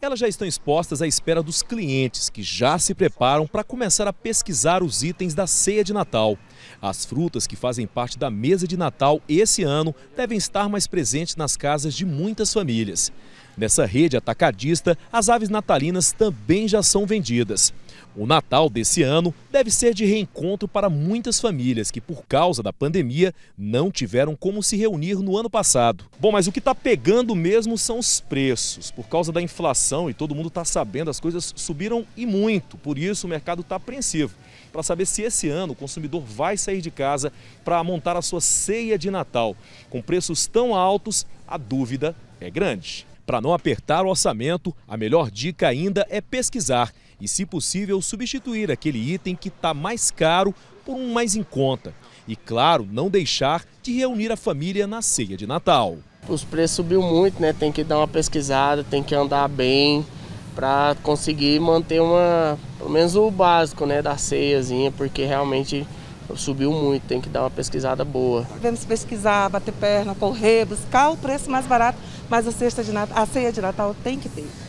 Elas já estão expostas à espera dos clientes, que já se preparam para começar a pesquisar os itens da ceia de Natal. As frutas que fazem parte da mesa de Natal esse ano devem estar mais presentes nas casas de muitas famílias. Nessa rede atacadista, as aves natalinas também já são vendidas. O Natal desse ano deve ser de reencontro para muitas famílias que, por causa da pandemia, não tiveram como se reunir no ano passado. Bom, mas o que está pegando mesmo são os preços. Por causa da inflação, e todo mundo está sabendo, as coisas subiram e muito. Por isso, o mercado está apreensivo para saber se esse ano o consumidor vai sair de casa para montar a sua ceia de Natal. Com preços tão altos, a dúvida é grande. Para não apertar o orçamento, a melhor dica ainda é pesquisar e, se possível, substituir aquele item que está mais caro por um mais em conta. E, claro, não deixar de reunir a família na ceia de Natal. Os preços subiu muito, né? Tem que dar uma pesquisada, tem que andar bem para conseguir manter uma, pelo menos o básico, né, da ceiazinha, porque realmente subiu muito, tem que dar uma pesquisada boa. Devemos pesquisar, bater perna, correr, buscar o preço mais barato mas a, cesta de Natal, a ceia de Natal tem que ter.